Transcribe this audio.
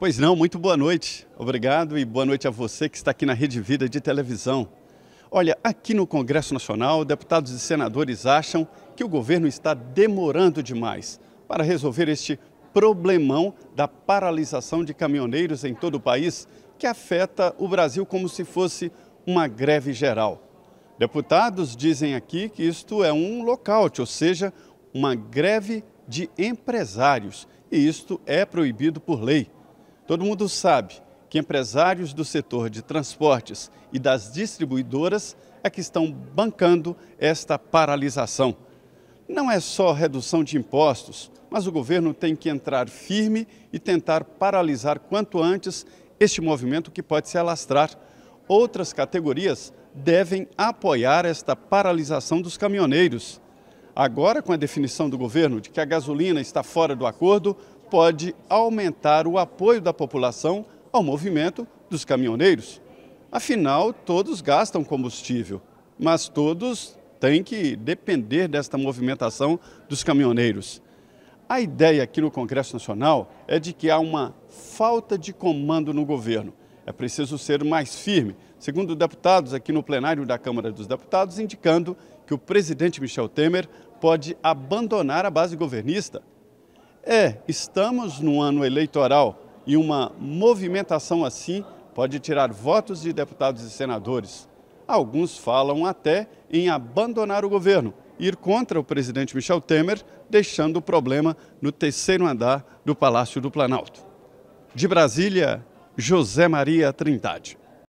Pois não, muito boa noite. Obrigado e boa noite a você que está aqui na Rede Vida de televisão. Olha, aqui no Congresso Nacional, deputados e senadores acham que o governo está demorando demais para resolver este problemão da paralisação de caminhoneiros em todo o país, que afeta o Brasil como se fosse uma greve geral. Deputados dizem aqui que isto é um lockout, ou seja, uma greve de empresários, e isto é proibido por lei. Todo mundo sabe que empresários do setor de transportes e das distribuidoras é que estão bancando esta paralisação. Não é só redução de impostos, mas o governo tem que entrar firme e tentar paralisar quanto antes este movimento que pode se alastrar. Outras categorias devem apoiar esta paralisação dos caminhoneiros. Agora, com a definição do governo de que a gasolina está fora do acordo, pode aumentar o apoio da população ao movimento dos caminhoneiros. Afinal, todos gastam combustível, mas todos têm que depender desta movimentação dos caminhoneiros. A ideia aqui no Congresso Nacional é de que há uma falta de comando no governo. É preciso ser mais firme. Segundo deputados aqui no plenário da Câmara dos Deputados, indicando que o presidente Michel Temer pode abandonar a base governista. É, estamos num ano eleitoral e uma movimentação assim pode tirar votos de deputados e senadores. Alguns falam até em abandonar o governo, ir contra o presidente Michel Temer, deixando o problema no terceiro andar do Palácio do Planalto. De Brasília, José Maria Trindade.